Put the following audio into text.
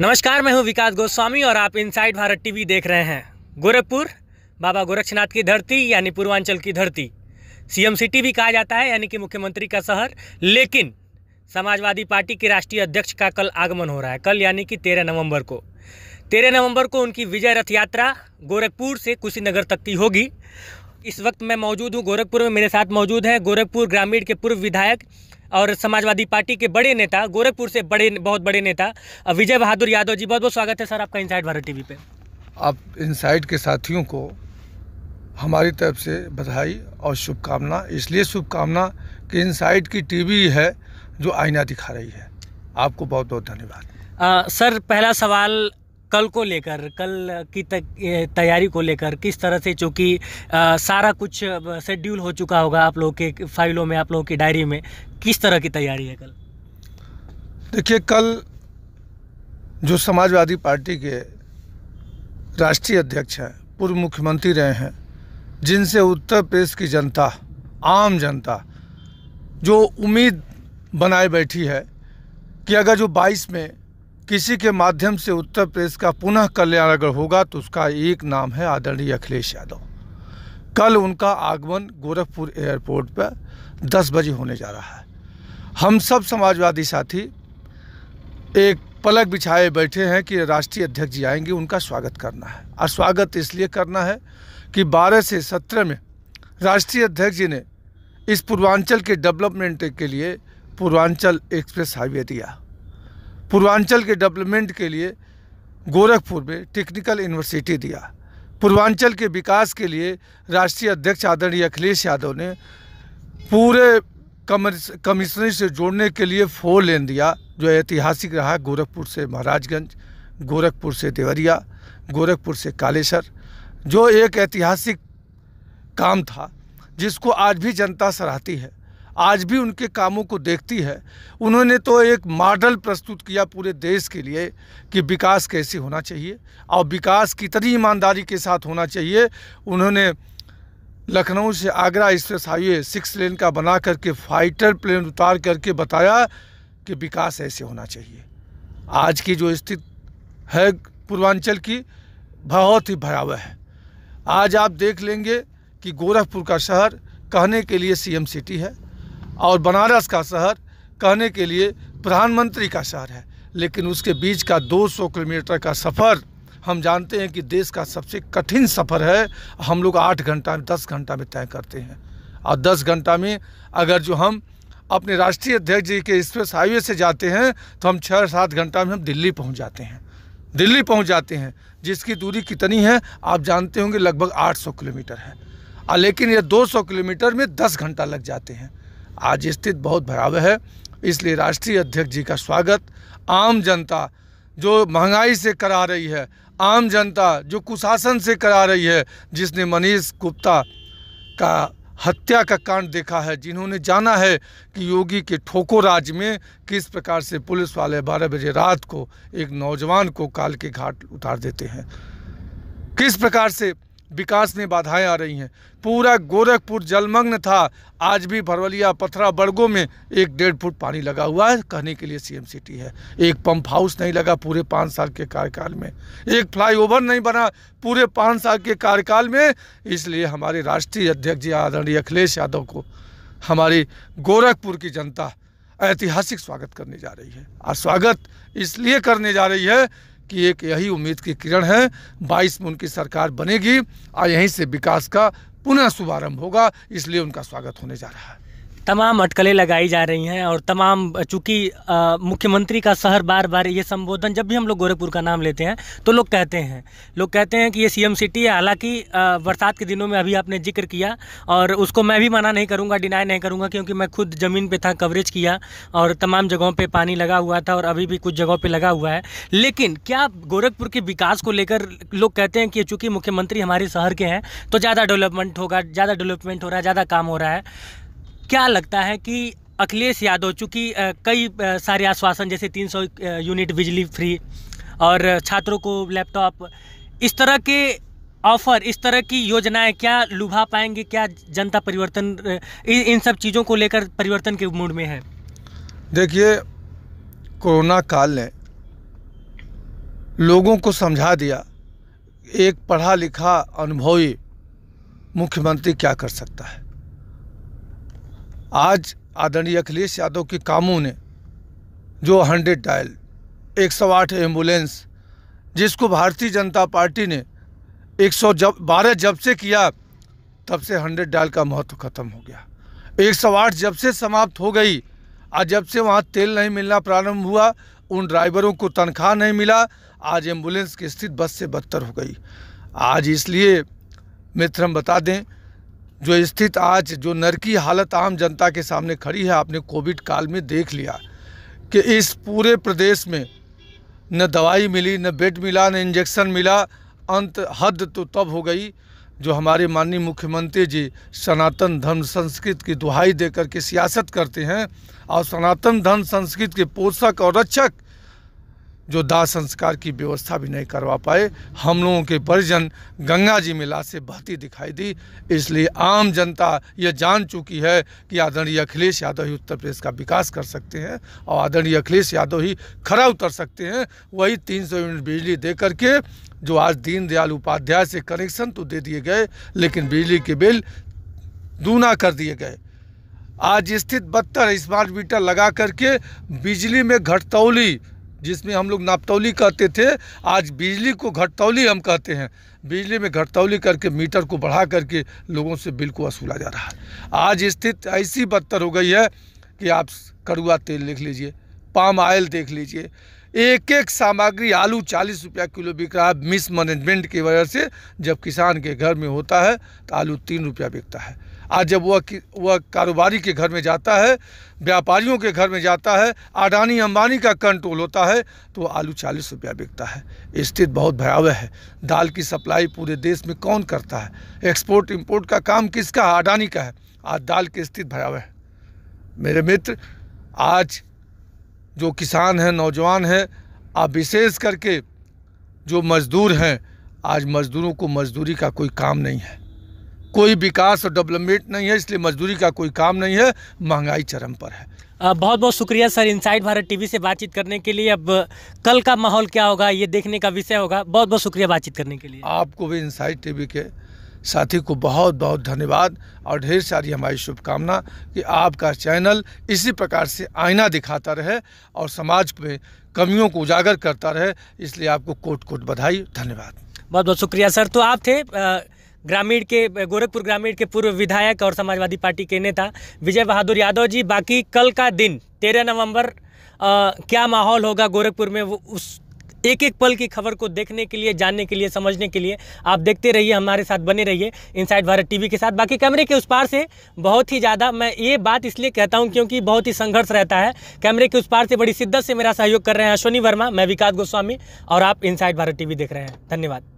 नमस्कार मैं हूं विकास गोस्वामी और आप इनसाइड भारत टीवी देख रहे हैं गोरखपुर बाबा गोरक्षनाथ की धरती यानी पूर्वांचल की धरती सीएम सिटी भी कहा जाता है यानी कि मुख्यमंत्री का शहर लेकिन समाजवादी पार्टी के राष्ट्रीय अध्यक्ष का कल आगमन हो रहा है कल यानी कि तेरह नवम्बर को तेरह नवम्बर को उनकी विजय रथ यात्रा गोरखपुर से कुशीनगर तक की होगी इस वक्त मैं मौजूद हूँ गोरखपुर में मेरे साथ मौजूद हैं गोरखपुर ग्रामीण के पूर्व विधायक और समाजवादी पार्टी के बड़े नेता गोरखपुर से बड़े बहुत बड़े नेता विजय बहादुर यादव जी बहुत बहुत स्वागत है सर आपका इनसाइड भारत टीवी पे आप इनसाइड के साथियों को हमारी तरफ से बधाई और शुभकामना इसलिए शुभकामना कि इनसाइड की टीवी है जो आईना दिखा रही है आपको बहुत बहुत धन्यवाद सर पहला सवाल कल को लेकर कल की तैयारी को लेकर किस तरह से चूँकि सारा कुछ शेड्यूल हो चुका होगा आप लोगों के फाइलों में आप लोगों की डायरी में किस तरह की तैयारी है कल देखिए कल जो समाजवादी पार्टी के राष्ट्रीय अध्यक्ष हैं पूर्व मुख्यमंत्री रहे हैं जिनसे उत्तर प्रदेश की जनता आम जनता जो उम्मीद बनाए बैठी है कि अगर जो 22 में किसी के माध्यम से उत्तर प्रदेश का पुनः कल्याण अगर होगा तो उसका एक नाम है आदरणीय अखिलेश यादव कल उनका आगमन गोरखपुर एयरपोर्ट पर 10 बजे होने जा रहा है हम सब समाजवादी साथी एक पलक बिछाए बैठे हैं कि राष्ट्रीय अध्यक्ष जी आएंगे उनका स्वागत करना है और स्वागत इसलिए करना है कि 12 से 17 में राष्ट्रीय अध्यक्ष जी ने इस पूर्वांचल के डेवलपमेंट के लिए पूर्वांचल एक्सप्रेस हाईवे दिया पूर्वांचल के डेवलपमेंट के लिए गोरखपुर में टेक्निकल यूनिवर्सिटी दिया पूर्वांचल के विकास के लिए राष्ट्रीय अध्यक्ष आदरणीय अखिलेश यादव ने पूरे कमिश्नरी से जोड़ने के लिए फोर लेन दिया जो ऐतिहासिक रहा गोरखपुर से महाराजगंज गोरखपुर से देवरिया गोरखपुर से कालेसर जो एक ऐतिहासिक काम था जिसको आज भी जनता सराहती है आज भी उनके कामों को देखती है उन्होंने तो एक मॉडल प्रस्तुत किया पूरे देश के लिए कि विकास कैसे होना चाहिए और विकास कितनी ईमानदारी के साथ होना चाहिए उन्होंने लखनऊ से Agra express highway six lane का बना करके फाइटर प्लेन उतार करके बताया कि विकास ऐसे होना चाहिए आज की जो स्थिति है पूर्वांचल की बहुत ही भयावह है आज आप देख लेंगे कि गोरखपुर का शहर कहने के लिए सीएम सिटी है और बनारस का शहर कहने के लिए प्रधानमंत्री का शहर है लेकिन उसके बीच का 200 किलोमीटर का सफ़र हम जानते हैं कि देश का सबसे कठिन सफ़र है हम लोग आठ घंटा दस घंटा में तय करते हैं और दस घंटा में अगर जो हम अपने राष्ट्रीय अध्यक्ष जी के एक्सप्रेस हाईवे से जाते हैं तो हम छः सात घंटा में हम दिल्ली पहुंच जाते हैं दिल्ली पहुंच जाते हैं जिसकी दूरी कितनी है आप जानते होंगे लगभग सौ किलोमीटर है लेकिन दो सौ किलोमीटर में दस घंटा लग जाते हैं आज स्थिति बहुत भयावह है इसलिए राष्ट्रीय अध्यक्ष जी का स्वागत आम जनता जो महंगाई से करा रही है आम जनता जो कुशासन से करा रही है जिसने मनीष गुप्ता का हत्या का कांड देखा है जिन्होंने जाना है कि योगी के ठोको राज में किस प्रकार से पुलिस वाले बारह बजे रात को एक नौजवान को काल के घाट उतार देते हैं किस प्रकार से विकास में बाधाएं आ रही हैं पूरा गोरखपुर जलमग्न था आज भी भरवलिया पथरा बड़गो में एक डेढ़ फुट पानी लगा हुआ है कहने के लिए सीएम सिटी है एक पंप हाउस नहीं लगा पूरे पाँच साल के कार्यकाल में एक फ्लाईओवर नहीं बना पूरे पाँच साल के कार्यकाल में इसलिए हमारे राष्ट्रीय अध्यक्ष जी आदरणीय अखिलेश यादव को हमारी गोरखपुर की जनता ऐतिहासिक स्वागत करने जा रही है और स्वागत इसलिए करने जा रही है कि एक यही उम्मीद की किरण है बाईस में उनकी सरकार बनेगी और यहीं से विकास का पुनः शुभारंभ होगा इसलिए उनका स्वागत होने जा रहा है तमाम अटकलें लगाई जा रही हैं और तमाम चूँकि मुख्यमंत्री का शहर बार बार ये संबोधन जब भी हम लोग गोरखपुर का नाम लेते हैं तो लोग कहते हैं लोग कहते हैं कि ये सीएम सिटी है हालांकि बरसात के दिनों में अभी आपने जिक्र किया और उसको मैं भी मना नहीं करूँगा डिनाई नहीं करूँगा क्योंकि मैं खुद ज़मीन पर था कवरेज किया और तमाम जगहों पर पानी लगा हुआ था और अभी भी कुछ जगहों पर लगा हुआ है लेकिन क्या गोरखपुर के विकास को लेकर लोग कहते हैं कि चूँकि मुख्यमंत्री हमारे शहर के हैं तो ज़्यादा डेवलपमेंट होगा ज़्यादा डेवलपमेंट हो रहा है ज़्यादा काम हो रहा है क्या लगता है कि अखिलेश यादव चूँकि कई सारे आश्वासन जैसे 300 यूनिट बिजली फ्री और छात्रों को लैपटॉप इस तरह के ऑफर इस तरह की योजनाएं क्या लुभा पाएंगे क्या जनता परिवर्तन इन सब चीज़ों को लेकर परिवर्तन के मूड में है देखिए कोरोना काल ने लोगों को समझा दिया एक पढ़ा लिखा अनुभवी मुख्यमंत्री क्या कर सकता है आज आदरणीय अखिलेश यादव के कामों ने जो हंड्रेड डायल 108 एम्बुलेंस जिसको भारतीय जनता पार्टी ने एक सौ जब बारह जब से किया तब से हंड्रेड डायल का महत्व खत्म हो गया एक सौ आठ जब से समाप्त हो गई आज जब से वहाँ तेल नहीं मिलना प्रारंभ हुआ उन ड्राइवरों को तनख्वाह नहीं मिला आज एम्बुलेंस की स्थिति बस से बदतर हो गई आज इसलिए मित्र हम बता दें जो स्थित आज जो नरकी हालत आम जनता के सामने खड़ी है आपने कोविड काल में देख लिया कि इस पूरे प्रदेश में न दवाई मिली न बेड मिला न इंजेक्शन मिला अंत हद तो तब हो गई जो हमारे माननीय मुख्यमंत्री जी सनातन धर्म संस्कृत की दुहाई देकर के सियासत करते हैं और सनातन धर्म संस्कृत के पोषक और रक्षक जो दाह संस्कार की व्यवस्था भी नहीं करवा पाए हम लोगों के परिजन गंगा जी में लाशें बहती दिखाई दी इसलिए आम जनता यह जान चुकी है कि आदरणीय अखिलेश यादव ही उत्तर प्रदेश का विकास कर सकते हैं और आदरणीय अखिलेश यादव ही खरा उतर सकते हैं वही 300 यूनिट बिजली दे करके जो आज दीनदयाल उपाध्याय से कनेक्शन तो दे दिए गए लेकिन बिजली के बिल दूना कर दिए गए आज स्थित बत्तर स्मार्ट मीटर लगा करके बिजली में घटतौली जिसमें हम लोग नापतौली कहते थे आज बिजली को घटतौली हम कहते हैं बिजली में घटतौली करके मीटर को बढ़ा करके लोगों से बिल को वसूला जा रहा है आज स्थिति ऐसी बदतर हो गई है कि आप कड़ुआ तेल देख लीजिए पाम ऑयल देख लीजिए एक एक सामग्री आलू चालीस रुपया किलो बिक रहा है मिसमैनेजमेंट की वजह से जब किसान के घर में होता है तो आलू तीन रुपया बिकता है आज जब वह वह कारोबारी के घर में जाता है व्यापारियों के घर में जाता है अडानी अंबानी का कंट्रोल होता है तो आलू चालीस रुपया बिकता है स्थित बहुत भयावह है दाल की सप्लाई पूरे देश में कौन करता है एक्सपोर्ट इम्पोर्ट का काम किसका है अडानी का है आज दाल की स्थिति भयावह है मेरे मित्र आज जो किसान हैं नौजवान हैं आप विशेष करके जो मज़दूर हैं आज मज़दूरों को मज़दूरी का कोई काम नहीं है कोई विकास और डेवलपमेंट नहीं है इसलिए मजदूरी का कोई काम नहीं है महंगाई चरम पर है बहुत बहुत शुक्रिया सर इनसाइड भारत टीवी से बातचीत करने के लिए अब कल का माहौल क्या होगा ये देखने का विषय होगा बहुत बहुत शुक्रिया बातचीत करने के लिए आपको भी इनसाइड टीवी के साथी को बहुत बहुत धन्यवाद और ढेर सारी हमारी शुभकामना कि आपका चैनल इसी प्रकार से आईना दिखाता रहे और समाज में कमियों को उजागर करता रहे इसलिए आपको कोट कोट बधाई धन्यवाद बहुत बहुत शुक्रिया सर तो आप थे आ, ग्रामीण के गोरखपुर ग्रामीण के पूर्व विधायक और समाजवादी पार्टी के नेता विजय बहादुर यादव जी बाकी कल का दिन तेरह नवंबर आ, क्या माहौल होगा गोरखपुर में वो उस एक एक पल की खबर को देखने के लिए जानने के लिए समझने के लिए आप देखते रहिए हमारे साथ बने रहिए इनसाइड भारत टीवी के साथ बाकी कैमरे के उस पार से बहुत ही ज़्यादा मैं ये बात इसलिए कहता हूँ क्योंकि बहुत ही संघर्ष रहता है कैमरे के उस पार से बड़ी शिद्दत से मेरा सहयोग कर रहे हैं अश्वनी वर्मा मैं विकास गोस्वामी और आप इनसाइड भारत टी देख रहे हैं धन्यवाद